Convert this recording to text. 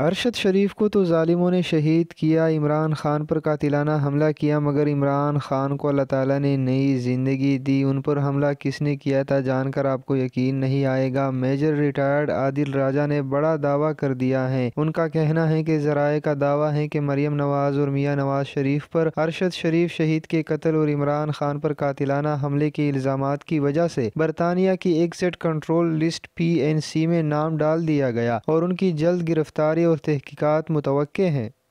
अरशद शरीफ को तो ालिमों ने शहीद किया इमरान ख़ान पर कातिलाना हमला किया मगर इमरान ख़ान को अल्लाह ताला ने नई ज़िंदगी दी उन पर हमला किसने किया था जानकर आपको यकीन नहीं आएगा मेजर रिटायर्ड आदिल राजा ने बड़ा दावा कर दिया है उनका कहना है कि जराए का दावा है कि मरियम नवाज़ और मियाँ नवाज शरीफ पर अरशद शरीफ शहीद के कत्ल और इमरान ख़ान पर कातिलाना हमले के इल्ज़ाम की वजह से बरतानिया की एक set control list P N C में नाम डाल दिया गया और उनकी जल्द गिरफ्तारी और तहकीक़ात मुतव हैं